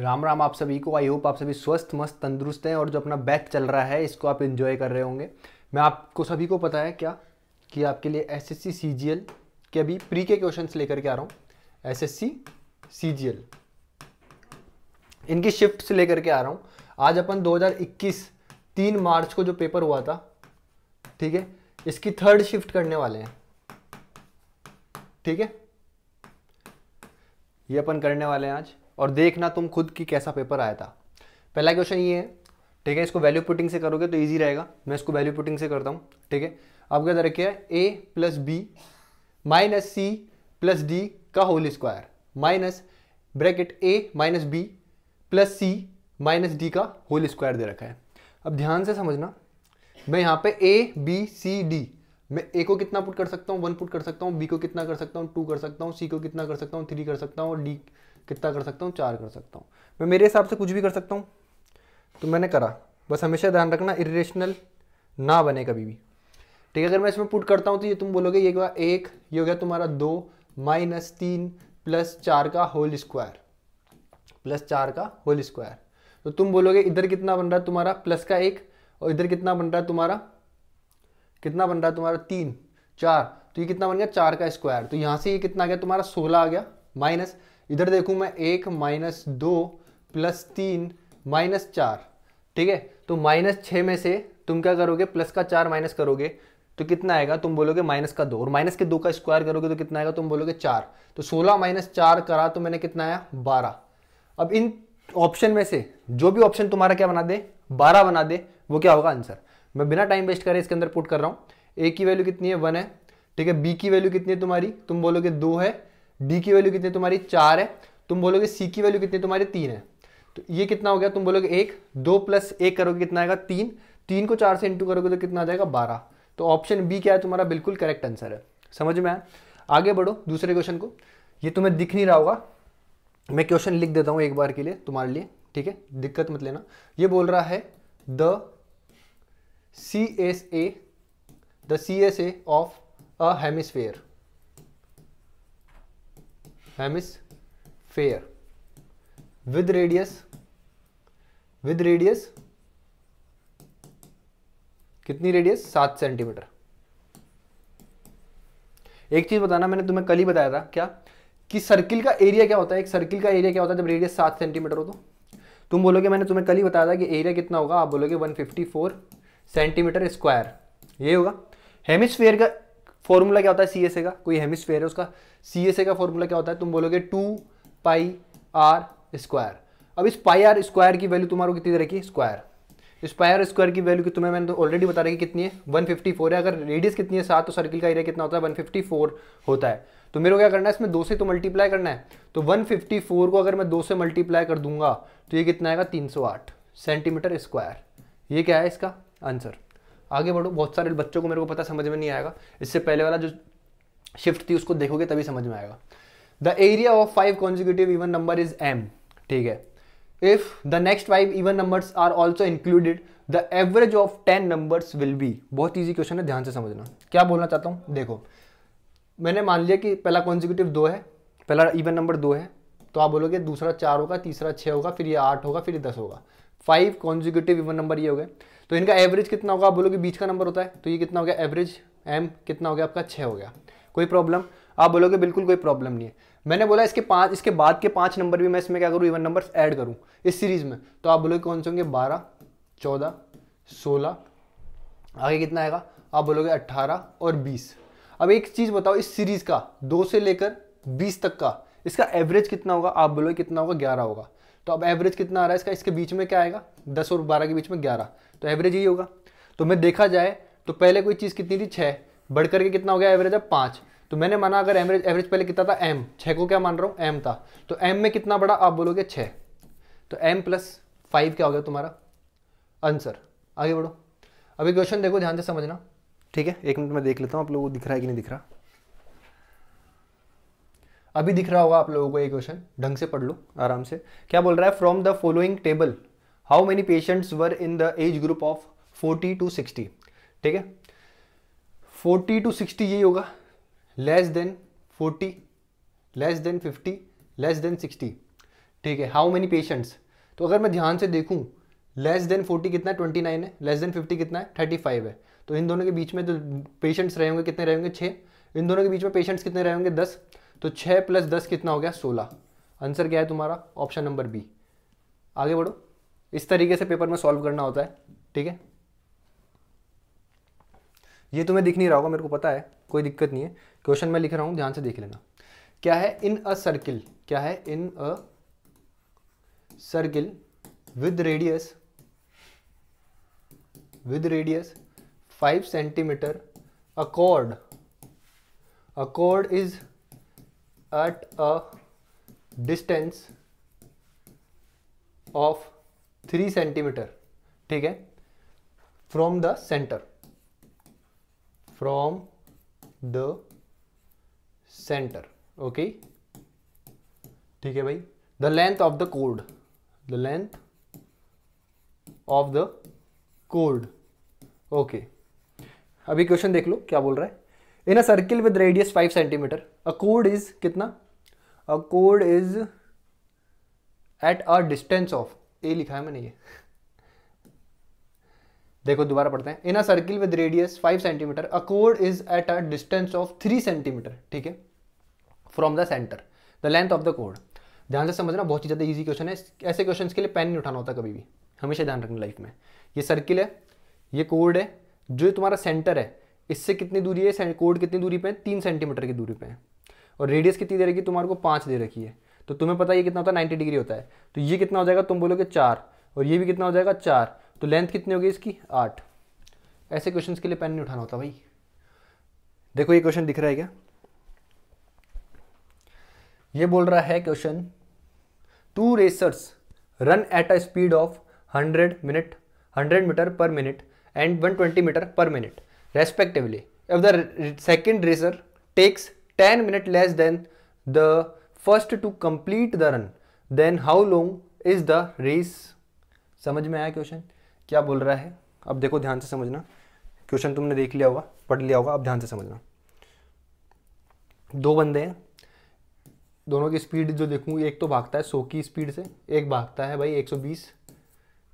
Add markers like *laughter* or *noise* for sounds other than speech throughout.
राम राम आप सभी को आई होप आप सभी स्वस्थ मस्त तंदुरुस्त हैं और जो अपना बैच चल रहा है इसको आप इन्जॉय कर रहे होंगे मैं आपको सभी को पता है क्या कि आपके लिए एस एस सी के अभी प्री के क्वेश्चन लेकर के आ रहा हूँ एस एस सी इनकी शिफ्ट से लेकर के आ रहा हूँ आज अपन 2021 तीन मार्च को जो पेपर हुआ था ठीक है इसकी थर्ड शिफ्ट करने वाले हैं ठीक है ये अपन करने वाले हैं आज और देखना तुम खुद की कैसा पेपर आया था पहला क्वेश्चन ये है ठीक है इसको वैल्यू पुटिंग से करोगे तो ईजी रहेगा मैं इसको वैल्यू पुटिंग से करता हूँ ठीक है अब क्या रखिए A plus B minus C plus D का whole square minus bracket A minus B plus C minus D का होल स्क्वायर दे रखा है अब ध्यान से समझना मैं यहाँ पे ए बी सी डी मैं ए को कितना पुट कर सकता हूँ वन पुट कर सकता हूँ बी को कितना कर सकता हूँ टू कर सकता हूँ सी को कितना कर सकता हूँ थ्री कर सकता हूँ डी कितना कर सकता हूँ चार कर सकता हूँ मैं मेरे हिसाब से कुछ भी कर सकता हूँ तो मैंने करा बस हमेशा ध्यान रखना इरेशनल ना बने कभी भी ठीक है अगर मैं इसमें पुट करता हूँ तो ये तुम बोलोगे ये क्या एक ये हो गया तुम्हारा दो माइनस तीन प्लस चार का होल स्क्वायर प्लस चार का होल स्क्वायर तो तुम बोलोगे इधर कितना बन रहा है तुम्हारा प्लस का एक और इधर कितना बन रहा है तुम्हारा कितना बन रहा है तुम्हारा तीन चार तो ये कितना बन गया चार का स्क्वायर तो यहाँ से ये कितना आ गया तुम्हारा सोलह आ गया माइनस इधर देखूं मैं एक माइनस दो प्लस तीन माइनस चार ठीक है तो माइनस छः में से तुम क्या करोगे प्लस का चार माइनस करोगे तो कितना आएगा तुम बोलोगे माइनस का दो और माइनस के दो का स्क्वायर करोगे तो कितना आएगा तुम बोलोगे चार तो सोलह माइनस चार करा तो मैंने कितना आया बारह अब इन ऑप्शन में से जो भी ऑप्शन तुम्हारा क्या बना दे बारह बना दे वो क्या होगा आंसर मैं बिना टाइम वेस्ट करे इसके अंदर पुट कर रहा हूँ ए की वैल्यू कितनी है वन है ठीक है बी की वैल्यू कितनी है तुम्हारी तुम बोलोगे दो है डी की वैल्यू कितनी तुम्हारी चार है तुम बोलोगे सी की वैल्यू कितनी तुम्हारी तीन है तो ये कितना हो गया तुम बोलोगे एक दो प्लस एक करोगे कितना आएगा तीन तीन को चार से इंटू करोगे तो कितना आ जाएगा बारह तो ऑप्शन बी क्या है तुम्हारा बिल्कुल करेक्ट आंसर है समझ में आया आगे बढ़ो दूसरे क्वेश्चन को ये तुम्हें दिख नहीं रहा होगा मैं क्वेश्चन लिख देता हूँ एक बार के लिए तुम्हारे लिए ठीक है दिक्कत मत लेना ये बोल रहा है the C S A the C S A of a hemisphere hemisphere with radius with radius कितनी रेडियस सात सेंटीमीटर एक चीज बताना मैंने तुम्हें कल ही बताया था क्या कि सर्किल का एरिया क्या होता है एक सर्किल का एरिया क्या होता है जब रेडियस सात सेंटीमीटर हो तो तुम बोलोगे मैंने तुम्हें कल ही बताया था कि एरिया कितना होगा आप बोलोगे 154 सेंटीमीटर स्क्वायर ये होगा हेमिस्फेयर का फॉर्मूला क्या होता है सी का कोई हेमिसफेयर है उसका सी का फॉर्मूला क्या होता है तुम बोलोगे टू पाई आर स्क्वायर अब इस पाई आर स्क्वायर की वैल्यू तुम्हारा कितनी दे रखी स्क्वायर इस पाई आर स्क्वायर की वैल्यू की तुम्हें मैंने तो ऑलरेडी बता है कि कितनी है 154 है अगर रेडियस कितनी है सात तो सर्किल का एरिया कितना होता है 154 होता है तो मेरे को क्या करना है इसमें दो से तो मल्टीप्लाई करना है तो 154 को अगर मैं दो से मल्टीप्लाई कर दूंगा तो ये कितना आएगा आठ सेंटीमीटर स्क्वायर ये क्या है इसका आंसर आगे बढ़ो बहुत सारे बच्चों को मेरे को पता समझ में नहीं आएगा इससे पहले वाला जो शिफ्ट थी उसको देखोगे तभी समझ में आएगा the area of five consecutive even number is M ठीक है if the next five even numbers are also included the average of ten numbers will be बहुत ईजी क्वेश्चन है ध्यान से समझना क्या बोलना चाहता हूँ देखो मैंने मान लिया कि पहला कॉन्जिक्यूटिव दो है पहला इवन नंबर दो है तो आप बोलोगे दूसरा चार होगा तीसरा छः होगा फिर ये आठ होगा फिर ये दस होगा फाइव कॉन्जिक्यूटिव इवन नंबर ये हो गए तो इनका एवरेज कितना होगा आप बोलोगे बीच का नंबर होता है तो ये कितना हो गया एवरेज एम कितना हो गया आपका छः हो गया कोई प्रॉब्लम आप बोलोगे बिल्कुल कोई प्रॉब्लम नहीं है मैंने बोला इसके पाँच इसके बाद के पाँच नंबर भी मैं इसमें क्या करूँ इवन नंबर ऐड करूँ इस सीरीज़ में तो आप बोलोगे कौन से होंगे बारह चौदह सोलह आगे कितना आएगा आप बोलोगे अट्ठारह और बीस अब एक चीज़ बताओ इस सीरीज़ का दो से लेकर बीस तक का इसका एवरेज कितना होगा आप बोलोगे कितना होगा ग्यारह होगा तो अब एवरेज कितना आ रहा है इसका इसके बीच में क्या आएगा दस और बारह के बीच में ग्यारह तो एवरेज यही होगा तो मैं देखा जाए तो पहले कोई चीज़ कितनी थी छः बढ़ करके कितना हो गया एवरेज अब पाँच तो मैंने माना अगर एवरेज एवरेज पहले कितना था एम छः को क्या मान रहा हूँ एम था तो एम में कितना बड़ा आप बोलोगे छः तो एम प्लस फाइव क्या हो गया तुम्हारा आंसर आगे बढ़ो अभी क्वेश्चन देखो ध्यान से समझना ठीक है एक मिनट में देख लेता हूँ आप लोगों को दिख रहा है कि नहीं दिख रहा अभी दिख रहा होगा आप लोगों को ये क्वेश्चन ढंग से पढ़ लो आराम से क्या बोल रहा है from the following table how many patients were in the age group of 40 to 60 ठीक है 40 टू 60 यही होगा less than 40 less than 50 less than 60 ठीक है हाउ मेनी पेशेंट्स तो अगर मैं ध्यान से देखूं लेस देन 40 कितना है 29 है लेस देन 50 कितना है 35 है तो इन दोनों के बीच में जो पेशेंट्स रहेंगे कितने रहेंगे छः इन दोनों के बीच में पेशेंट्स कितने रहेंगे होंगे दस तो छः प्लस दस कितना हो गया सोलह आंसर क्या है तुम्हारा ऑप्शन नंबर बी आगे बढ़ो इस तरीके से पेपर में सॉल्व करना होता है ठीक है ये तुम्हें तो दिख नहीं रहा होगा मेरे को पता है कोई दिक्कत नहीं है क्वेश्चन मैं लिख रहा हूँ ध्यान से देख लेना क्या है इन अ सर्किल क्या है इन a circle with radius with radius five centimetre accord accord is at a distance of three centimetre ठीक है from the centre from the centre okay ठीक है भाई the length of the code the length of the code okay अभी question देख लो क्या बोल रहा है इन a circle with radius five centimetre a कोड इज कितना अ कोड is at a distance of a लिखा है मैंने ये देखो दोबारा पढ़ते हैं in a circle with radius five centimetre a कोड is at a distance of three centimetre ठीक है from the centre the length of the कोड ध्यान से समझना बहुत ही ज़्यादा ईजी क्वेश्चन है ऐसे क्वेश्चन के लिए पेन नहीं उठाना होता कभी भी हमेशा ध्यान रखना लाइफ में ये सर्किल है ये कोड है जो तुम्हारा सेंटर है इससे कितनी दूरी है कोड कितनी दूरी पे है तीन सेंटीमीटर की दूरी पे है और रेडियस कितनी दे रखी है तुम्हारे को पाँच दे रखी है तो तुम्हें पता है ये कितना होता है नाइन्टी डिग्री होता है तो ये कितना हो जाएगा तुम बोलोगे चार और ये भी कितना हो जाएगा चार तो लेंथ कितनी होगी इसकी आठ ऐसे क्वेश्चन के लिए पेन नहीं उठाना होता भाई देखो ये क्वेश्चन दिख रहा है क्या ये बोल रहा है question two racers run at a speed of 100 minute 100 metre per minute and 120 metre per minute respectively if the second racer takes 10 minutes less than the first to complete the run then how long is the race समझ में आया question क्या बोल रहा है अब देखो ध्यान से समझना क्वेश्चन तुमने देख लिया होगा पढ़ लिया होगा अब ध्यान से समझना दो बंदे हैं दोनों की स्पीड जो देखूँ एक तो भागता है सौ की स्पीड से एक भागता है भाई 120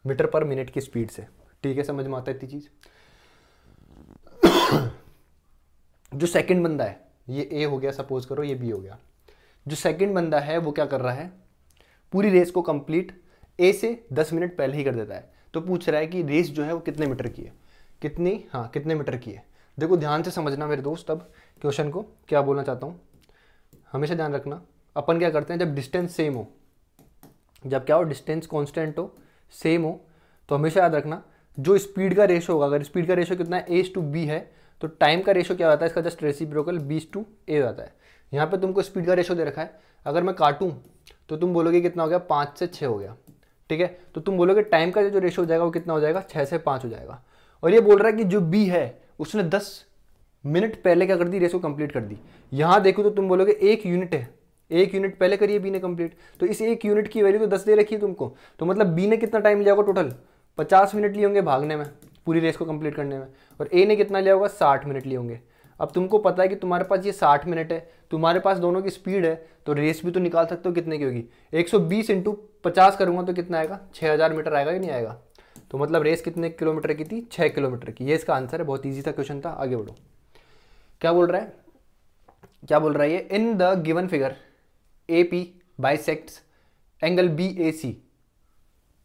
मीटर पर मिनट की स्पीड से ठीक है समझ में आता है इतनी चीज़ *coughs* जो सेकंड बंदा है ये ए हो गया सपोज करो ये बी हो गया जो सेकंड बंदा है वो क्या कर रहा है पूरी रेस को कंप्लीट ए से दस मिनट पहले ही कर देता है तो पूछ रहा है कि रेस जो है वो कितने मीटर की है कितनी हाँ कितने मीटर की है देखो ध्यान से समझना मेरे दोस्त अब क्वेश्चन को क्या बोलना चाहता हूँ हमेशा ध्यान रखना अपन क्या करते हैं जब डिस्टेंस सेम हो जब क्या हो डिस्टेंस कॉन्स्टेंट हो सेम हो तो हमेशा याद रखना जो स्पीड का रेशो होगा अगर स्पीड का रेशो कितना है एस टू बी है तो टाइम का रेशो क्या होता है इसका जस्ट रेसी ब्रोकल बीस टू ए होता है यहाँ पे तुमको स्पीड का रेशो दे रखा है अगर मैं काटूं तो तुम बोलोगे कितना हो गया पाँच से छः हो गया ठीक है तो तुम बोलोगे टाइम का जो रेशो हो जाएगा वो कितना हो जाएगा छः से पाँच हो जाएगा और ये बोल रहा है कि जो बी है उसने दस मिनट पहले क्या कर दी रेशो कंप्लीट कर दी यहाँ देखो तो तुम बोलोगे एक यूनिट है एक यूनिट पहले करिए बी ने कंप्लीट तो इस एक यूनिट की वैल्यू तो दस दे रखी है तुमको तो मतलब बी ने कितना टाइम लिया होगा टोटल पचास मिनट लिए होंगे भागने में पूरी रेस को कंप्लीट करने में और ए ने कितना लिया होगा साठ मिनट लिए होंगे अब तुमको पता है कि तुम्हारे पास ये साठ मिनट है तुम्हारे पास दोनों की स्पीड है तो रेस भी तो निकाल सकते हो कितने की होगी एक सौ बीस इंटू पचास करूँगा तो कितना आएगा छः हज़ार मीटर आएगा कि नहीं आएगा तो मतलब रेस कितने किलोमीटर की थी छः किलोमीटर की ये इसका आंसर है बहुत ईजी था क्वेश्चन था आगे बढ़ो क्या बोल रहा है क्या बोल रहा है ये in the given figure A P bisects angle B A C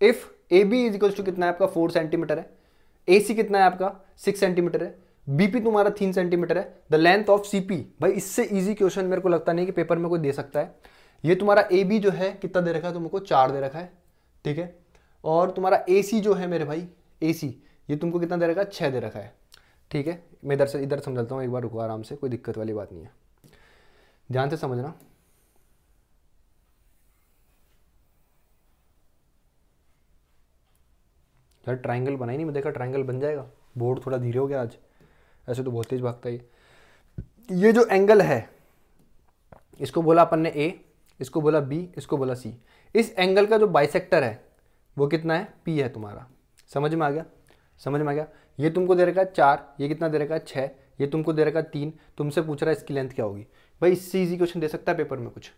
if A B is equals to कितना है आपका फोर सेंटीमीटर है ए सी कितना है आपका सिक्स सेंटीमीटर है बीपी तुम्हारा तीन सेंटीमीटर है द लेंथ ऑफ सीपी भाई इससे इजी क्वेश्चन मेरे को लगता नहीं कि पेपर में कोई दे सकता है ये तुम्हारा ए बी जो है कितना दे रखा है तुमको चार दे रखा है ठीक है और तुम्हारा ए सी जो है मेरे भाई ए सी ये तुमको कितना दे रखा है छः दे रखा है ठीक है मैं इधर से इधर समझाता हूँ एक बार रुको आराम से कोई दिक्कत वाली बात नहीं है ध्यान से समझना सर ट्राइंगल ही नहीं मैं देखा ट्राइंगल बन जाएगा बोर्ड थोड़ा धीरे हो गया आज ऐसे तो बहुत तेज भागता है ये जो एंगल है इसको बोला अपन ने ए इसको बोला बी इसको बोला सी इस एंगल का जो बाइसेक्टर है वो कितना है पी है तुम्हारा समझ में आ गया समझ में आ गया ये तुमको दे रखा है चार ये कितना दे रखा है छः ये तुमको दे रखा है तीन तुमसे पूछ रहा है इसकी लेंथ क्या होगी भाई इससे इजी क्वेश्चन दे सकता है पेपर में कुछ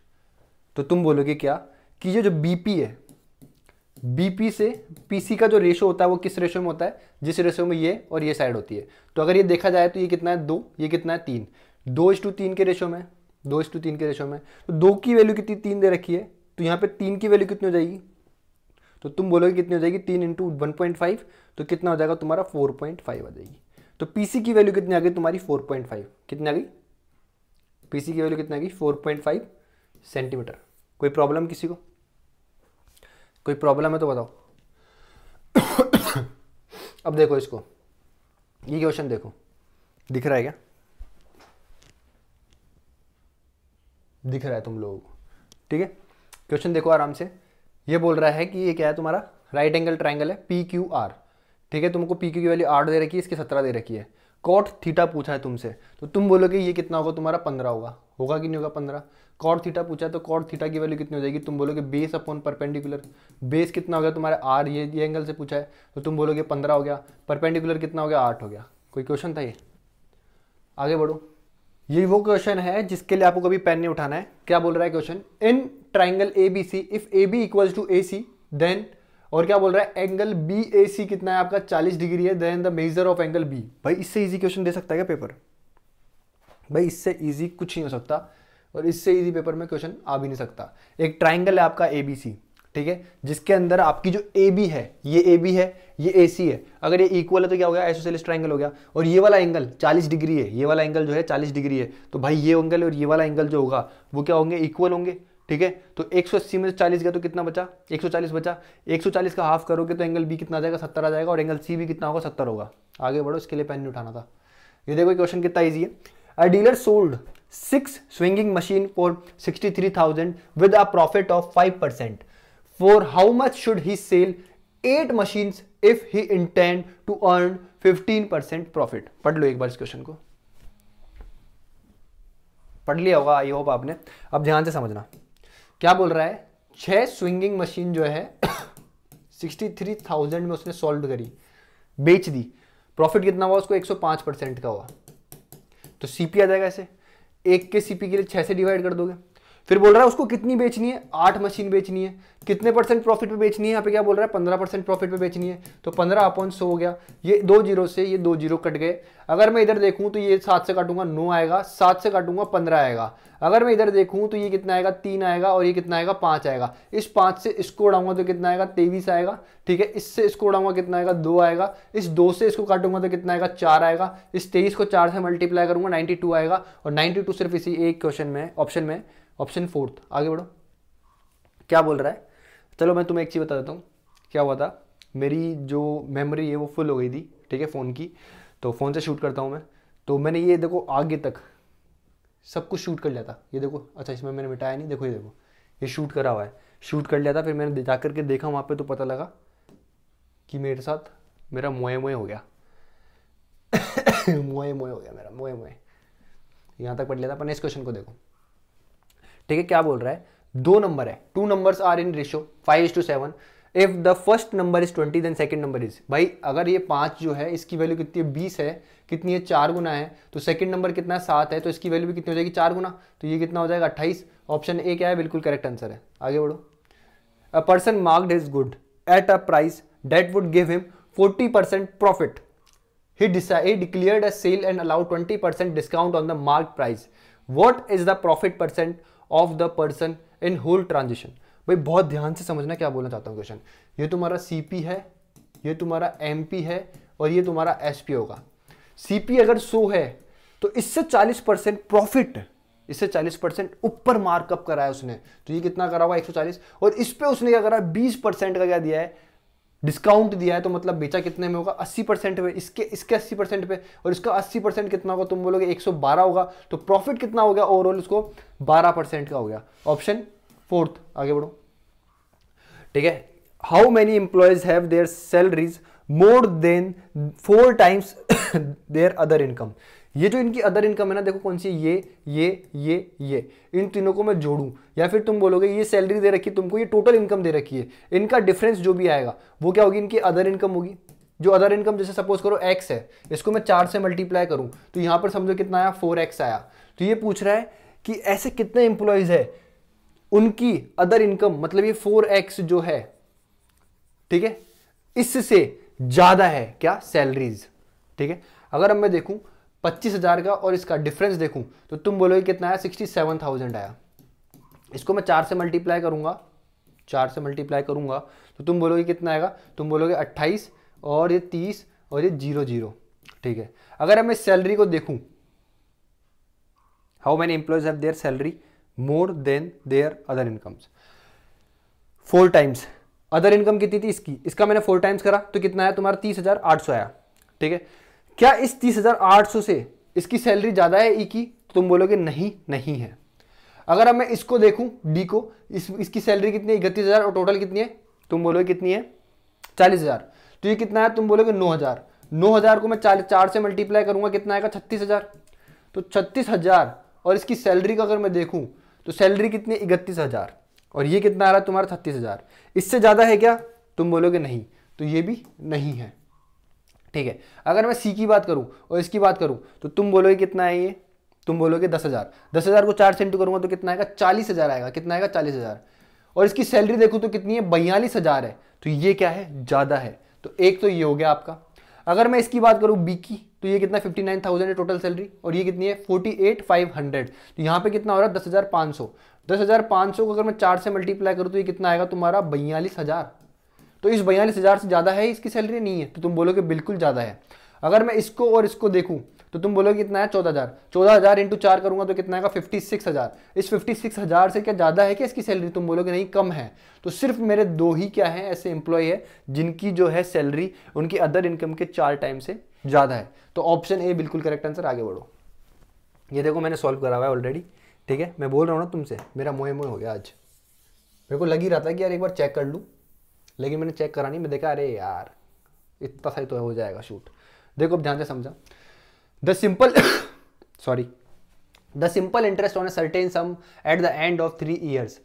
तो तुम बोलोगे क्या कि ये जो बी है बीपी से पीसी का जो रेशो होता है वो किस रेशो में होता है जिस रेशो में ये और ये साइड होती है तो अगर ये देखा जाए तो ये कितना है दो ये कितना है तीन दो इस टू तीन के रेशो में दो इंस टू तीन के रेशो में तो दो की वैल्यू कितनी तीन दे रखी है तो यहाँ पे तीन की वैल्यू कितनी हो जाएगी तो तुम बोलोगे कितनी हो जाएगी तीन इंटू वन पॉइंट फाइव तो कितना हो जाएगा तुम्हारा फोर पॉइंट फाइव आ जाएगी तो पीसी की वैल्यू कितनी आ गई तुम्हारी फोर पॉइंट फाइव कितनी आ गई पीसी की वैल्यू कितनी आ गई फोर पॉइंट फाइव सेंटीमीटर कोई प्रॉब्लम किसी को कोई प्रॉब्लम है तो बताओ *coughs* अब देखो इसको ये क्वेश्चन देखो दिख रहा है क्या दिख रहा है तुम लोगों को ठीक है क्वेश्चन देखो आराम से ये बोल रहा है कि ये क्या है तुम्हारा राइट एंगल ट्राइंगल है पी क्यू आर ठीक है तुमको पी क्यू की वैल्यू आठ दे रखी है इसकी सत्रह दे रखी है कॉट थीटा पूछा है तुमसे तो तुम बोलोगे ये कितना होगा तुम्हारा पंद्रह होगा होगा कि नहीं होगा पंद्रह कॉड थीटा पूछा तो कॉड थीटा की वैल्यू कितनी हो जाएगी तुम बोलोगे बेस अपॉन परपेंडिकुलर बेस कितना हो गया तुम्हारे आर ये ये एंगल से पूछा है तो तुम बोलोगे पंद्रह हो गया परपेंडिकुलर कितना हो गया आठ हो गया कोई क्वेश्चन था ये आगे बढ़ो ये वो क्वेश्चन है जिसके लिए आपको कभी पेन नहीं उठाना है क्या बोल रहा है question in triangle A B C if A B equal to A C then और क्या बोल रहा है एंगल बी ए सी कितना है आपका चालीस डिग्री है then the measure of angle B भाई इससे इजी क्वेश्चन दे सकता है क्या पेपर भाई इससे इजी कुछ नहीं हो सकता और इससे इजी पेपर में क्वेश्चन आ भी नहीं सकता एक ट्राइंगल है आपका ए बी सी ठीक है जिसके अंदर आपकी जो ए बी है ये ए बी है ये ए सी है अगर ये इक्वल है तो क्या हो गया आइसोसेलिस ट्राइंगल हो गया और ये वाला एंगल 40 डिग्री है ये वाला एंगल जो है 40 डिग्री है तो भाई ये एंगल और ये वाला एंगल जो होगा वो क्या होंगे इक्वल होंगे ठीक है तो 180 में से 40 गया तो कितना बचा 140 बचा 140 का हाफ करोगे तो एंगल बी कितना आ जाएगा सत्तर आ जाएगा और एंगल सी भी कितना होगा सत्तर होगा आगे बढ़ो इसके लिए पेन नहीं उठाना था ये देखो क्वेश्चन कितना ईजी है a dealer sold six swinging machine for 63,000 with a profit of five percent for how much should he sell at machine if he intend to earn fifteen percent profit पढ़ लो एक बार इस question को पढ़ लिया होगा I hope आपने अब ध्यान से समझना क्या बोल रहा है छह स्विंगिंग मशीन जो है सिक्सटी थ्री थाउजेंड में उसने सोल्व करी बेच दी प्रॉफिट कितना हुआ उसको एक सौ पांच परसेंट का हुआ तो सीपी आ जाएगा ऐसे एक के सीपी के लिए छः से डिवाइड कर दोगे फिर बोल रहा है उसको कितनी बेचनी है आठ मशीन बेचनी है कितने परसेंट प्रॉफिट पे बेचनी है यहाँ पे क्या बोल रहा है पंद्रह परसेंट प्रॉफिट पे बेचनी है तो पंद्रह अपॉन सो हो गया ये दो जीरो से ये दो जीरो कट गए अगर मैं इधर देखूँ तो ये सात से काटूंगा नौ आएगा सात से काटूंगा पंद्रह आएगा अगर मैं इधर देखूँ तो ये कितना आएगा तीन आएगा और ये कितना आएगा पाँच आएगा इस पाँच से इसको उड़ाऊंगा तो कितना आएगा तेईस आएगा ठीक है इससे इसको उड़ाऊंगा कितना आएगा दो आएगा इस दो से इसको काटूंगा तो कितना आएगा चार आएगा इस तेईस को चार से मल्टीप्लाई करूंगा नाइन्टी आएगा और नाइन्टी सिर्फ इसी एक क्वेश्चन में ऑप्शन में ऑप्शन फोर्थ आगे बढ़ो क्या बोल रहा है चलो मैं तुम्हें एक चीज़ बता देता हूँ क्या हुआ था मेरी जो मेमोरी है वो फुल हो गई थी ठीक है फ़ोन की तो फ़ोन से शूट करता हूँ मैं तो मैंने ये देखो आगे तक सब कुछ शूट कर लिया था ये देखो अच्छा इसमें मैंने मिटाया नहीं देखो ये देखो ये शूट करा हुआ है शूट कर लिया था फिर मैंने जा करके देखा वहाँ पे तो पता लगा कि मेरे साथ मेरा मोए मोए हो गया मोए *coughs* मोए हो गया मेरा मोए मोए यहाँ तक पढ़ लिया था अपने इस क्वेश्चन को देखो ठीक है क्या बोल रहा है दो नंबर है two numbers are in ratio five is to seven if the first number is twenty then second number is भाई अगर ये पांच जो है इसकी वैल्यू कितनी है बीस है कितनी है चार गुना है तो सेकंड नंबर कितना है सात है तो इसकी वैल्यू भी कितनी हो जाएगी चार गुना तो ये कितना हो जाएगा अट्ठाईस ऑप्शन ए क्या है बिल्कुल करेक्ट आंसर है आगे बढ़ो a person marked is good at a price that would give him forty percent profit he decided he declared a sale and allowed discount on the the price what is the profit percent of the person in whole transition भाई बहुत ध्यान से समझना क्या बोलना चाहता हूँ question ये तुम्हारा सीपी है ये तुम्हारा एम है और ये तुम्हारा एसपी होगा सीपी अगर सो है तो इससे 40 परसेंट प्रॉफिट इससे 40 परसेंट ऊपर मार्कअप कराया उसने तो ये कितना करा हुआ 140 और इस पे उसने क्या करा 20 परसेंट का क्या दिया है डिस्काउंट दिया है तो मतलब बेचा कितने में होगा 80 परसेंट पे इसके इसके 80 परसेंट पे और इसका 80 परसेंट कितना होगा तुम बोलोगे 112 होगा तो प्रॉफिट कितना हो गया ओवरऑल उसको 12 परसेंट का हो गया ऑप्शन फोर्थ आगे बढ़ो ठीक है how many employees have their salaries more than four times their other income ये जो इनकी अदर इनकम है ना देखो कौन सी ये ये ये ये इन तीनों को मैं जोड़ूं या फिर तुम बोलोगे ये सैलरी दे रखी है तुमको ये टोटल इनकम दे रखी है इनका डिफरेंस जो भी आएगा वो क्या होगी इनकी अदर इनकम होगी जो अदर इनकम जैसे सपोज करो एक्स है इसको मैं चार से मल्टीप्लाई करूँ तो यहाँ पर समझो कितना आया फोर एक्स आया तो ये पूछ रहा है कि ऐसे कितने इंप्लॉयज है उनकी अदर इनकम मतलब ये फोर एक्स जो है ठीक है इससे ज़्यादा है क्या सैलरीज ठीक है अगर अब मैं देखूं पच्चीस हज़ार का और इसका डिफरेंस देखूं तो तुम बोलोगे कितना आया सिक्सटी सेवन थाउजेंड आया इसको मैं चार से मल्टीप्लाई करूंगा चार से मल्टीप्लाई करूंगा तो तुम बोलोगे कितना आएगा तुम बोलोगे अट्ठाईस और ये तीस और ये जीरो जीरो ठीक है अगर मैं सैलरी को देखूँ how many employees have their salary more than their other incomes four times other income कितनी थी इसकी इसका मैंने फोर टाइम्स करा तो कितना आया तुम्हारा तीस हज़ार आठ सौ आया ठीक है क्या इस 30,800 से इसकी सैलरी ज़्यादा है ई e की तो तुम बोलोगे नहीं नहीं है अगर अब मैं इसको देखूं डी को इस इसकी सैलरी कितनी है इकतीस हज़ार और टोटल कितनी है तुम बोलोगे कितनी है चालीस हज़ार तो ये कितना है तुम बोलोगे नौ हज़ार नौ हज़ार को मैं चार चार से मल्टीप्लाई करूंगा कितना आएगा छत्तीस हज़ार तो छत्तीस हज़ार और इसकी सैलरी का अगर मैं देखूँ तो सैलरी कितनी इकतीस हज़ार और ये कितना आ रहा है तुम्हारा छत्तीस हज़ार इससे ज़्यादा है क्या तुम बोलोगे नहीं तो ये भी नहीं है ठीक है अगर मैं सी की बात करूं और इसकी बात करूं तो तुम बोलोगे कितना है ये तुम बोलोगे दस हज़ार दस हज़ार को चार सेंटू करूंगा तो कितना आएगा चालीस हज़ार आएगा कितना आएगा चालीस हज़ार और इसकी सैलरी देखो तो कितनी है बयालीस हज़ार है तो ये क्या है ज़्यादा है तो एक तो ये हो गया आपका अगर मैं इसकी बात करूं बी की तो ये कितना फिफ्टी नाइन थाउजेंड है टोटल सैलरी और ये कितनी है फोर्टी एट फाइव हंड्रेड तो यहाँ पे कितना हो रहा है दस हज़ार पांच सौ दस हज़ार पांच सौ को अगर मैं चार से मल्टीप्लाई करूं तो ये कितना आएगा तुम्हारा बयालीस हज़ार तो इस बयालीस हज़ार से ज़्यादा है इसकी सैलरी नहीं है तो तुम बोलोगे बिल्कुल ज़्यादा है अगर मैं इसको और इसको देखूँ तो तुम बोलोगे कितना है चौदह हज़ार चौदह हज़ार इंटू चार करूँगा तो कितना आएगा फिफ्टी सिक्स हज़ार इस फिफ्टी सिक्स हज़ार से क्या ज़्यादा है क्या इसकी सैलरी तुम बोलोगे नहीं कम है तो सिर्फ मेरे दो ही क्या हैं ऐसे एम्प्लॉय है जिनकी जो है सैलरी उनकी अदर इनकम के चार टाइम से ज़्यादा है तो ऑप्शन ए बिल्कुल करेक्ट आंसर आगे बढ़ो ये देखो मैंने सॉल्व करा हुआ है ऑलरेडी ठीक है मैं बोल रहा हूँ ना तुमसे मेरा मोए मोए हो गया आज मेरे को लग ही रहा था कि यार एक बार चेक कर लूँ लेकिन मैंने चेक करा नहीं मैं देखा अरे यार इतना सही तो हो जाएगा शूट देखो अब ध्यान से समझा the simple sorry the simple interest on a certain sum at the end of three years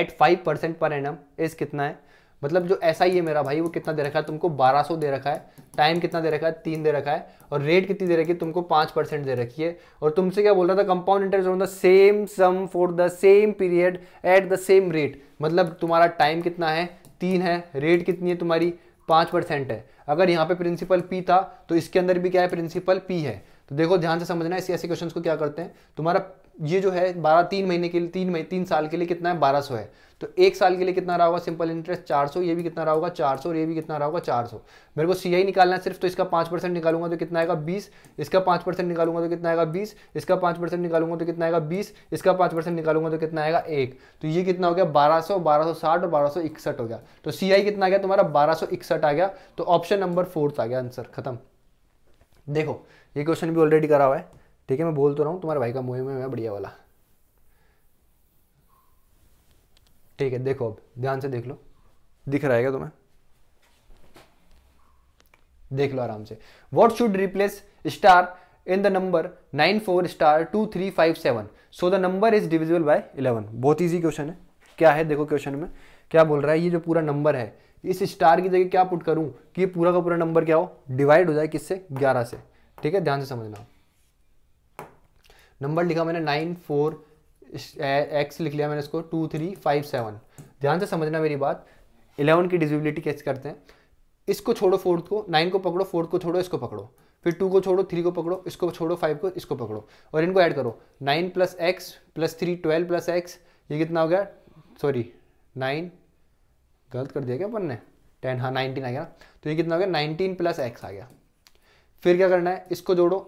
at five percent per annum is कितना है मतलब जो ऐसा ही है मेरा भाई वो कितना दे रखा है तुमको 1200 दे रखा है टाइम कितना दे रखा है तीन दे रखा है और रेट कितनी दे रखी है तुमको पाँच परसेंट दे रखी है और तुमसे क्या बोल रहा था compound interest on the same sum for the same period at the same rate मतलब तुम्हारा टाइम कितना है तीन है रेट कितनी है तुम्हारी पाँच परसेंट है अगर यहाँ पे प्रिंसिपल पी था तो इसके अंदर भी क्या है प्रिंसिपल पी है तो देखो ध्यान से समझना ऐसे ऐसे क्वेश्चन को क्या करते हैं तुम्हारा ये जो है बारह तीन महीने के लिए तीन महीने तीन साल के लिए कितना है बारह सौ है तो एक साल के लिए कितना रहा होगा सिंपल इंटरेस्ट चार सौ ये भी कितना रहा होगा चार सौ और ये भी कितना रहा होगा चार सौ मेरे को सी आई निकालना है सिर्फ तो इसका पाँच परसेंट निकालूंगा तो कितना आएगा बीस इसका पाँच परसेंट निकालूंगा तो कितना आएगा बीस इसका पाँच परसेंट निकालूंगा तो कितना आएगा बीस इसका पाँच परसेंट निकालूंगा तो कितना आएगा एक तो ये कितना हो गया बारह सौ बारह सौ साठ और बारह सौ इकसठ हो गया तो सी आई कितना आ गया तुम्हारा बारह सौ इकसठ आ गया तो ऑप्शन नंबर फोर्थ आ गया आंसर खत्म देखो ये क्वेश्चन भी ऑलरेडी करा हुआ है ठीक है मैं बोल तो रहा हूँ तुम्हारे भाई का मुहिम है बढ़िया वाला ठीक है देखो अब ध्यान से देख लो दिख रहा है तुम्हें देख लो आराम से what should replace star in the number nine four star two three five seven so the number is divisible by eleven बहुत ईजी क्वेश्चन है क्या है देखो क्वेश्चन में क्या बोल रहा है ये जो पूरा नंबर है इस स्टार की जगह क्या पुट करूं कि पूरा का पूरा नंबर क्या हो डिवाइड हो जाए किससे ग्यारह से ठीक है ध्यान से समझना नंबर लिखा मैंने नाइन फोर एक्स लिख लिया मैंने इसको टू थ्री फाइव सेवन ध्यान से समझना मेरी बात इलेवन की डिजिबिलिटी कैसे करते हैं इसको छोड़ो फोर्थ को नाइन को पकड़ो फोर्थ को छोड़ो इसको पकड़ो फिर टू को छोड़ो थ्री को पकड़ो इसको छोड़ो फाइव को इसको पकड़ो और इनको ऐड करो nine plus X plus three twelve plus X ये कितना हो गया सॉरी नाइन गलत कर दिया क्या अपन ने टेन हाँ नाइनटीन आ गया तो ये कितना हो गया नाइनटीन प्लस एक्स आ गया फिर क्या करना है इसको जोड़ो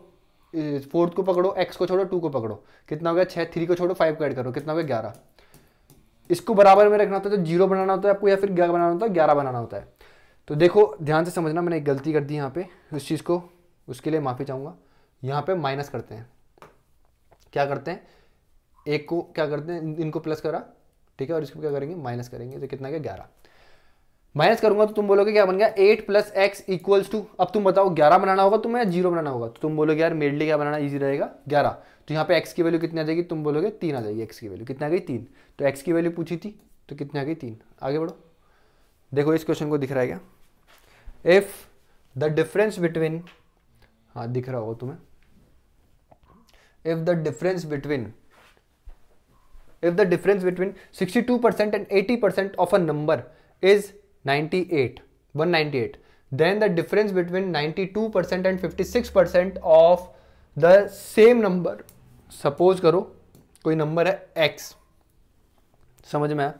फोर्थ को पकड़ो एक्स को छोड़ो टू को पकड़ो कितना हो गया छः थ्री को छोड़ो फाइव को ऐड करो कितना हो गया ग्यारह इसको बराबर में रखना होता है तो जीरो बनाना होता है आपको या फिर ग्यारह बनाना होता है ग्यारह बनाना होता है तो देखो ध्यान से समझना मैंने एक गलती कर दी यहाँ पे उस चीज़ को उसके लिए माफ़ी चाहूँगा यहाँ पे माइनस करते हैं क्या करते हैं एक को क्या करते हैं इनको प्लस करा ठीक है और इसको क्या करेंगे माइनस करेंगे तो कितना गया ग्यारह माइनस करूंगा तो तुम बोलोगे क्या बन गया eight plus X equals to अब तुम बताओ ग्यारह बनाना होगा तुम्हें या जीरो बनाना होगा तो तुम बोलोगे यार मेरे लिए क्या बनाना इजी रहेगा ग्यारह तो यहाँ पे एक्स की वैल्यू कितनी आ जाएगी तुम बोलोगे तीन आ जाएगी एक्स की वैल्यू कितना गई तीन तो एक्स की वैल्यू पूछी थी तो कितनी आ गई तीन आगे बढ़ो देखो इस क्वेश्चन को दिख रहा है क्या इफ द डिफरेंस बिटवीन हाँ दिख रहा होगा तुम्हें if the difference between if the difference between sixty two percent and eighty percent of a number is 98 198 then the difference between 92% and 56% of the same number suppose करो कोई number है x समझ में आया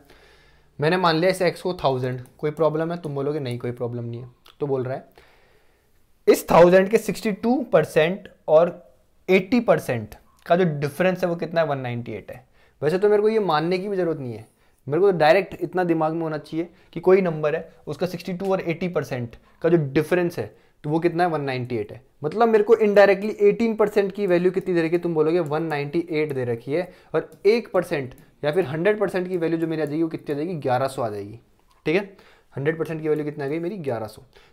मैंने मान लिया इस x को थाउजेंड कोई प्रॉब्लम है तुम बोलोगे नहीं कोई प्रॉब्लम नहीं है तो बोल रहा है इस थाउजेंड के 62 परसेंट और 80 परसेंट का जो डिफरेंस है वो कितना है 198 है वैसे तो मेरे को ये मानने की भी जरूरत नहीं है मेरे को तो डायरेक्ट इतना दिमाग में होना चाहिए कि कोई नंबर है उसका 62 और 80 परसेंट का जो डिफरेंस है तो वो कितना है 198 है मतलब मेरे को इनडायरेक्टली 18 परसेंट की वैल्यू कितनी दे रखी है तुम बोलोगे 198 दे रखी है और एक परसेंट या फिर 100 परसेंट की वैल्यू जो मेरी आ जाएगी वो कितनी आ जाएगी ग्यारह आ जाएगी ठीक है हंड्रेड परसेंट की वैल्यू कितनी आ गई मेरी ग्यारह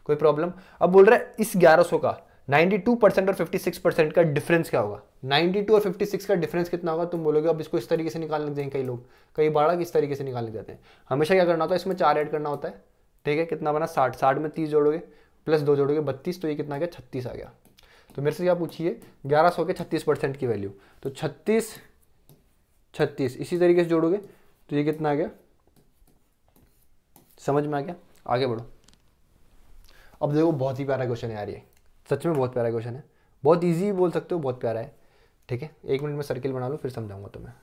कोई प्रॉब्लम अब बोल रहा है इस ग्यारह का 92 परसेंट और 56 परसेंट का डिफरेंस क्या होगा 92 और 56 का डिफरेंस कितना होगा तुम बोलोगे अब इसको इस तरीके से निकालने लग जाएंगे कई लोग कई बारह इस तरीके से निकालने जाते हैं हमेशा क्या करना होता है इसमें चार ऐड करना होता है ठीक है कितना बना साठ साठ में तीस जोड़ोगे प्लस दो जोड़ोगे बत्तीस तो ये कितना गया छत्तीस आ गया तो मेरे से क्या पूछिए ग्यारह सौ के छत्तीस परसेंट की वैल्यू तो छत्तीस छत्तीस इसी तरीके से जोड़ोगे तो ये कितना आ गया समझ में आ गया आगे बढ़ो अब देखो बहुत ही प्यारा क्वेश्चन यार ये सच में बहुत प्यारा क्वेश्चन है बहुत ईजी बोल सकते हो बहुत प्यारा है ठीक है एक मिनट में सर्किल बना लो फिर समझाऊंगा तुम्हें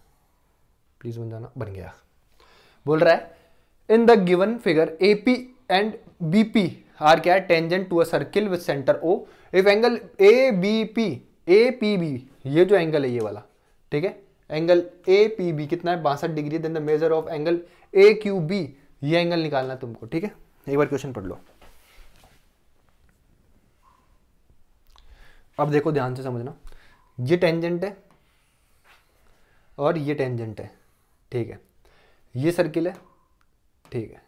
प्लीज़ बन जाना बन गया बोल रहा है in the given figure A P and B P are क्या है tangent to a circle with centre O if angle A B P A P B ये जो एंगल है ये वाला ठीक है एंगल ए पी बी कितना है बासठ degree then the measure of angle A Q B ये एंगल निकालना है तुमको ठीक है एक बार क्वेश्चन पढ़ लो अब देखो ध्यान से समझना ये टेंजेंट है और ये टेंजेंट है ठीक है ये सर्किल है ठीक है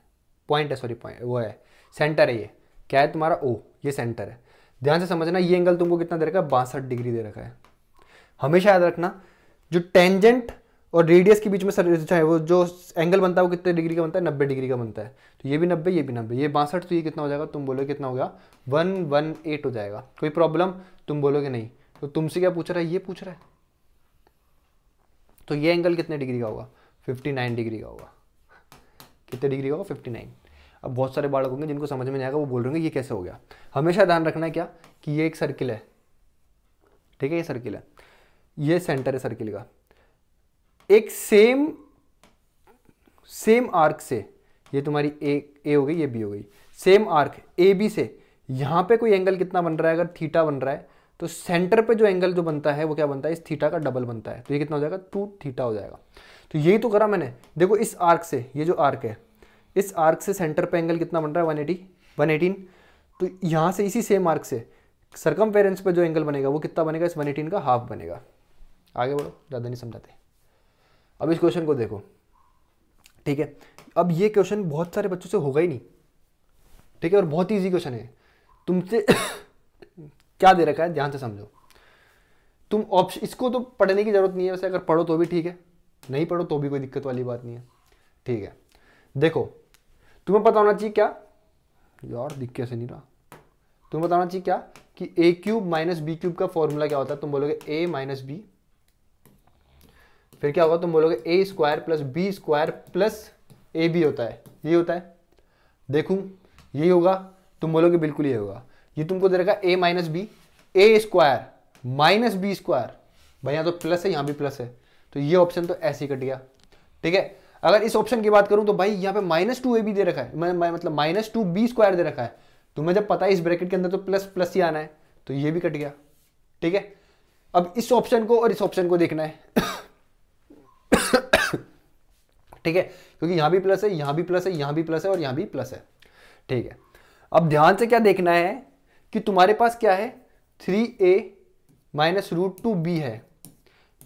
पॉइंट है सॉरी पॉइंट वो है सेंटर है ये क्या है तुम्हारा ओ ये सेंटर है ध्यान से समझना ये एंगल तुमको कितना दे रखा है बासठ डिग्री दे रखा है हमेशा याद रखना जो टेंजेंट और रेडियस के बीच में सर चाहे वो जो एंगल बनता है वो कितने डिग्री का बनता है नब्बे डिग्री का बनता है तो ये भी नब्बे ये भी नब्बे ये बासठ तो ये कितना हो जाएगा तुम बोलो कितना हो गया वन वन एट हो जाएगा कोई प्रॉब्लम तुम बोलोगे नहीं तो तुमसे क्या पूछ रहा है ये पूछ रहा है तो ये एंगल कितने डिग्री का होगा 59 डिग्री का होगा कितने डिग्री का होगा 59 अब बहुत सारे बालक होंगे जिनको समझ में नहीं आएगा वो बोल रहे होंगे ये कैसे हो गया हमेशा ध्यान रखना है क्या कि ये एक सर्किल है ठीक है ये सर्किल है ये सेंटर है सर्किल का एक सेम सेम आर्क से ये तुम्हारी ए ए हो गई ये बी हो गई सेम आर्क ए बी से यहाँ पे कोई एंगल कितना बन रहा है अगर थीटा बन रहा है तो सेंटर पे जो एंगल जो बनता है वो क्या बनता है इस थीटा का डबल बनता है तो ये कितना हो जाएगा टू थीटा हो जाएगा तो यही तो करा मैंने देखो इस आर्क से ये जो आर्क है इस आर्क से सेंटर पे एंगल कितना बन रहा है वन एटी वन एटीन तो यहाँ से इसी सेम आर्क से सरकम पेरेंट्स पर जो एंगल बनेगा वो कितना बनेगा इस वन एटीन का हाफ बनेगा आगे बढ़ो ज़्यादा नहीं समझाते अब इस क्वेश्चन को देखो ठीक है अब ये क्वेश्चन बहुत सारे बच्चों से होगा ही नहीं ठीक है और बहुत ईजी क्वेश्चन है तुमसे क्या दे रखा है ध्यान से समझो तुम ऑप्शन इसको तो पढ़ने की जरूरत नहीं है वैसे अगर पढ़ो तो भी ठीक है नहीं पढ़ो तो भी कोई दिक्कत वाली बात नहीं है ठीक है देखो तुम्हें पता होना चाहिए क्या यार दिक्कत से नहीं रहा तुम्हें पता होना चाहिए क्या कि A cube minus B cube का फॉर्मूला क्या होता है तुम बोलोगे ए माइनस बी फिर क्या होगा तुम बोलोगे A square plus B square plus A B होता है ये होता है देखूं यही होगा तुम बोलोगे बिल्कुल ये होगा ये तुमको दे रखा A minus B A square minus B square भाई यहां तो प्लस है यहां भी प्लस है तो ये ऑप्शन तो ऐसे ही कट गया ठीक है अगर इस ऑप्शन की बात करूं तो भाई यहां पे माइनस टू ए भी दे रखा है मैं, मतलब माइनस टू बी स्क्वायर दे रखा है तुम्हें जब पता है इस ब्रैकेट के अंदर तो प्लस प्लस ही आना है तो ये भी कट गया ठीक है अब इस ऑप्शन को और इस ऑप्शन को देखना है *coughs* ठीक है क्योंकि यहां भी प्लस है यहां भी प्लस है यहां भी प्लस है और यहां भी प्लस है ठीक है अब ध्यान से क्या देखना है कि तुम्हारे पास क्या है three A minus root two B है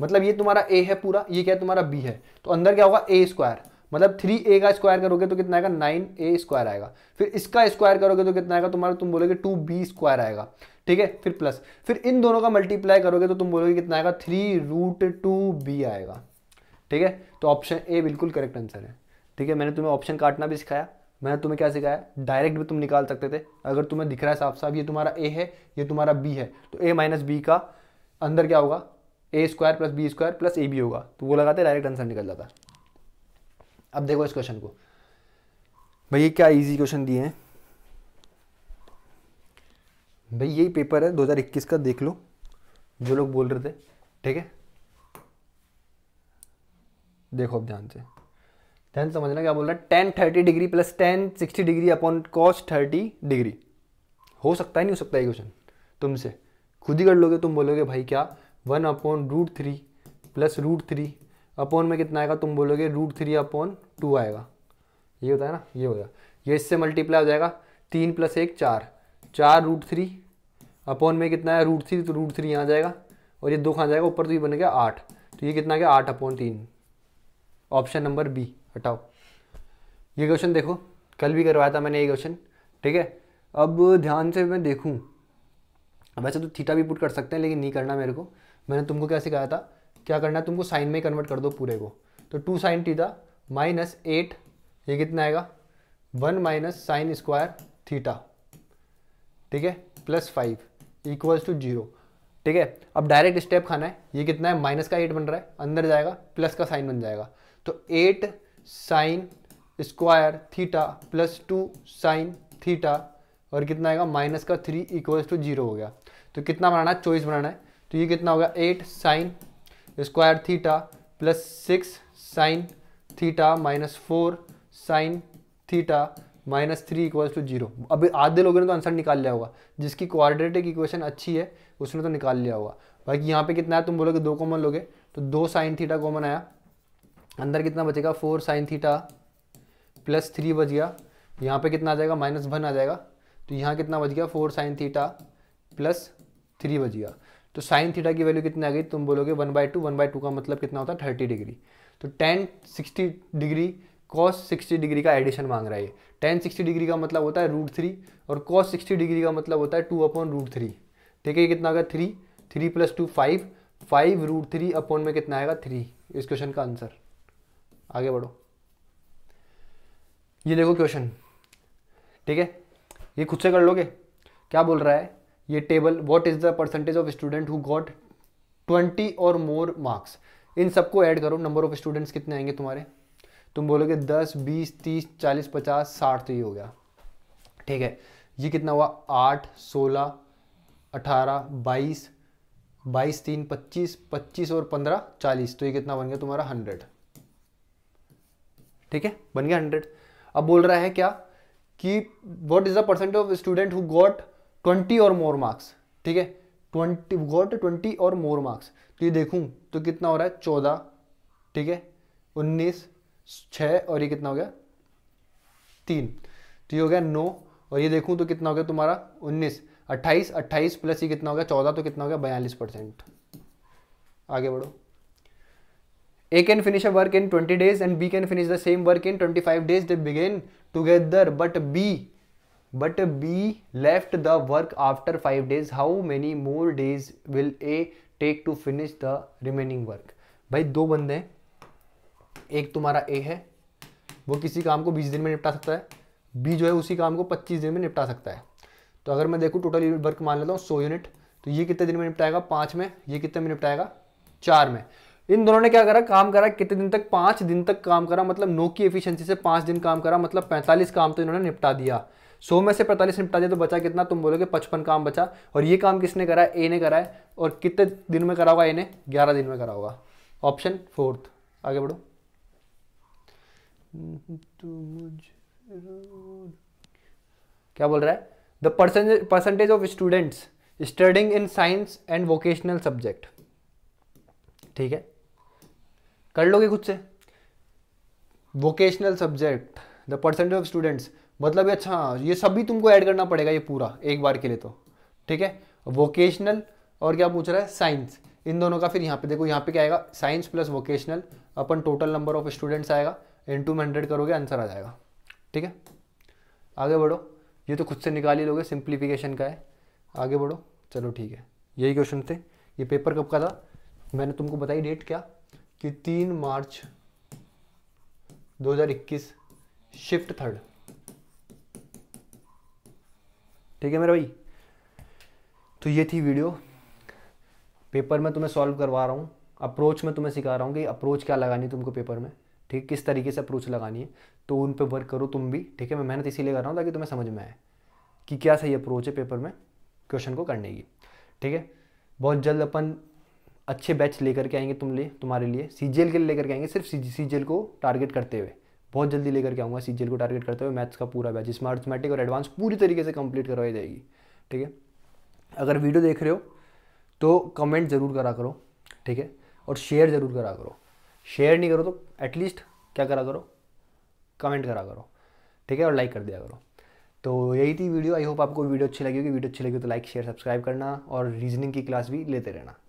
मतलब ये तुम्हारा ए है पूरा ये क्या है तुम्हारा बी है तो अंदर क्या होगा ए स्क्वायर मतलब थ्री ए का स्क्वायर करोगे तो कितना आएगा नाइन ए स्क्वायर आएगा फिर इसका स्क्वायर करोगे तो कितना आएगा तुम्हारा तुम बोलोगे टू बी स्क्वायर आएगा ठीक है फिर प्लस फिर इन दोनों का मल्टीप्लाई करोगे तो तुम बोलोगे कितना आएगा थ्री रूट टू बी आएगा ठीक है तो ऑप्शन ए बिल्कुल करेक्ट आंसर है ठीक है मैंने तुम्हें ऑप्शन काटना भी सिखाया मैंने तुम्हें क्या सिखाया डायरेक्ट भी तुम निकाल सकते थे अगर तुम्हें दिख रहा है साफ साफ ये तुम्हारा ए है ये तुम्हारा बी है तो ए माइनस बी का अंदर क्या होगा A square plus B square plus A B होगा तो वो लगाते डायरेक्ट आंसर निकल जाता अब देखो इस क्वेश्चन को भैया क्या इजी क्वेश्चन दिए हैं भाई यही पेपर है 2021 का देख लो जो लोग बोल रहे थे ठीक है देखो अब ध्यान से ध्यान समझना क्या बोल रहा है tan thirty degree plus tan sixty degree upon cos thirty degree हो सकता है नहीं हो सकता ये क्वेश्चन तुमसे खुद ही कर लोगे तुम बोलोगे भाई क्या one upon root three plus root three upon में कितना आएगा तुम बोलोगे रूट थ्री अपॉन टू आएगा ये होता है ना ये होगा ये इससे मल्टीप्लाई हो जाएगा तीन प्लस एक चार चार रूट थ्री अपॉन में कितना है रूट थ्री तो रूट थ्री यहाँ जाएगा और ये दो कहाँ जाएगा ऊपर तो ये बन गया आठ तो ये कितना गया आठ अपॉन तीन ऑप्शन नंबर बी हटाओ ये क्वेश्चन देखो कल भी करवाया था मैंने ये क्वेश्चन ठीक है अब ध्यान से मैं देखूँ वैसे तो थीटा भी पुट कर सकते हैं लेकिन नहीं करना मेरे को मैंने तुमको कैसे कहा था क्या करना है तुमको साइन में कन्वर्ट कर दो पूरे को तो two sine theta minus eight ये कितना आएगा one minus sine square theta ठीक है plus five equals to zero ठीक है अब डायरेक्ट स्टेप खाना है ये कितना है माइनस का एट बन रहा है अंदर जाएगा प्लस का साइन बन जाएगा तो eight sine square theta plus two sine theta और कितना आएगा माइनस का थ्री इक्वल्स टू जीरो हो गया तो कितना बनाना है चॉइस बनाना है तो ये कितना होगा eight sine square theta plus six sine theta minus four sine theta minus three equals to zero अब आधे लोगों ने तो आंसर निकाल लिया होगा जिसकी कोऑर्डिनेटिक इक्वेशन अच्छी है उसने तो निकाल लिया होगा बाकी यहाँ पे कितना है तुम बोलोगे दो कॉमन लोगे तो दो साइन थीटा कॉमन आया अंदर कितना बचेगा four sine theta plus three बच गया यहाँ पे कितना आ जाएगा माइनस वन आ जाएगा तो यहाँ कितना बच गया four sine theta plus three बच गया तो साइन थीटा की वैल्यू कितनी आ गई तुम बोलोगे one by two one by two का मतलब कितना होता है थर्टी डिग्री तो tan sixty degree cos sixty degree का एडिशन मांग रहा है टेन सिक्सटी डिग्री का मतलब होता है रूट थ्री और कॉस सिक्सटी डिग्री का मतलब होता है टू अपॉन रूट थ्री ठीक है ये कितना आएगा three three plus two five five root three upon में कितना आएगा थ्री इस क्वेश्चन का आंसर आगे बढ़ो ये देखो क्वेश्चन ठीक है ये खुद से कर लोगे क्या बोल रहा है ये table what is the percentage of student who got twenty or more marks in सबको ऐड करो नंबर ऑफ स्टूडेंट्स कितने आएंगे तुम्हारे तुम बोलोगे दस बीस तीस चालीस पचास साठ तो ये हो गया ठीक है ये कितना हुआ आठ सोलह अठारह बाईस बाईस तीन पच्चीस पच्चीस और पंद्रह चालीस तो ये कितना बन गया तुम्हारा हंड्रेड ठीक है बन गया हंड्रेड अब बोल रहा है क्या कि what is the percent of student who got twenty or more marks ठीक है twenty got twenty or more marks तो ये देखूँ तो कितना हो रहा है चौदह ठीक है उन्नीस छः और ये कितना हो गया तीन तो ये हो गया नौ और ये देखूँ तो कितना हो गया तुम्हारा उन्नीस अट्ठाईस अट्ठाईस प्लस ये कितना हो गया चौदह तो कितना हो गया बयालीस परसेंट आगे बढ़ो A can finish a work in twenty days and B can finish the same work in twenty five days they begin together but B but B left the work after five days how many more days will A take to finish the remaining work भाई दो बंदे हैं एक तुम्हारा ए है वो किसी काम को बीस दिन में निपटा सकता है बी जो है उसी काम को पच्चीस दिन में निपटा सकता है तो अगर मैं देखूँ टोटल वर्क मान लेता हूँ सौ यूनिट तो ये कितने दिन में निपटाएगा पाँच में ये कितने में निपटाएगा चार में इन दोनों ने क्या करा काम करा कितने दिन तक पाँच दिन तक काम करा मतलब नो की एफिशिएंसी से पाँच दिन काम करा मतलब पैंतालीस काम तो इन्होंने निपटा दिया सौ में से पैंतालीस निपटा दिया तो बचा कितना तुम बोलोगे पचपन काम बचा और ये काम किसने करा ए ने करा है और कितने दिन में करा होगा ए ने ग्यारह दिन में करा होगा ऑप्शन फोर्थ आगे बढ़ो क्या बोल रहा है the percentage of students studying in science and vocational subject ठीक है कर लोगे खुद से vocational subject the percentage of students मतलब अच्छा ये सब भी तुमको ऐड करना पड़ेगा ये पूरा एक बार के लिए तो ठीक है वोकेशनल और क्या पूछ रहा है साइंस इन दोनों का फिर यहाँ पे देखो यहाँ पे क्या आएगा साइंस प्लस वोकेशनल अपन टोटल नंबर ऑफ स्टूडेंट्स आएगा इन टू हंड्रेड करोगे आंसर आ जाएगा ठीक है आगे बढ़ो ये तो खुद से निकाल ही लोगे सिंप्लीफिकेशन का है आगे बढ़ो चलो ठीक है यही क्वेश्चन थे ये पेपर कब का था मैंने तुमको बताई डेट क्या कि तीन मार्च 2021 शिफ्ट थर्ड ठीक है मेरा भाई तो ये थी वीडियो पेपर में तुम्हें सॉल्व करवा रहा हूँ अप्रोच में तुम्हें सिखा रहा हूँ कि अप्रोच क्या लगानी तुमको पेपर में ठीक किस तरीके से अप्रोच लगानी है तो उन पर वर्क करो तुम भी ठीक है मैं मेहनत इसीलिए कर रहा हूँ ताकि तुम्हें समझ में आए कि क्या सही अप्रोच है पेपर में क्वेश्चन को करने की ठीक है बहुत जल्द अपन अच्छे बैच लेकर के आएंगे तुम ले तुम्हारे लिए सी के लिए लेकर के आएंगे सिर्फ सी जी को टारगेट करते हुए बहुत जल्दी लेकर के आऊँगा सी को टारगेट करते हुए मैथ्स का पूरा बैच इसमें अर्थमेटिक और एडवांस पूरी तरीके से कंप्लीट करवाई जाएगी ठीक है अगर वीडियो देख रहे हो तो कमेंट ज़रूर करा करो ठीक है और शेयर ज़रूर करा करो शेयर नहीं करो तो एटलीस्ट क्या करा करो कमेंट करा करो ठीक है और लाइक कर दिया करो तो यही थी वीडियो आई होप आपको वीडियो अच्छी लगी होगी वीडियो अच्छी लगी तो लाइक शेयर सब्सक्राइब करना और रीजनिंग की क्लास भी लेते रहना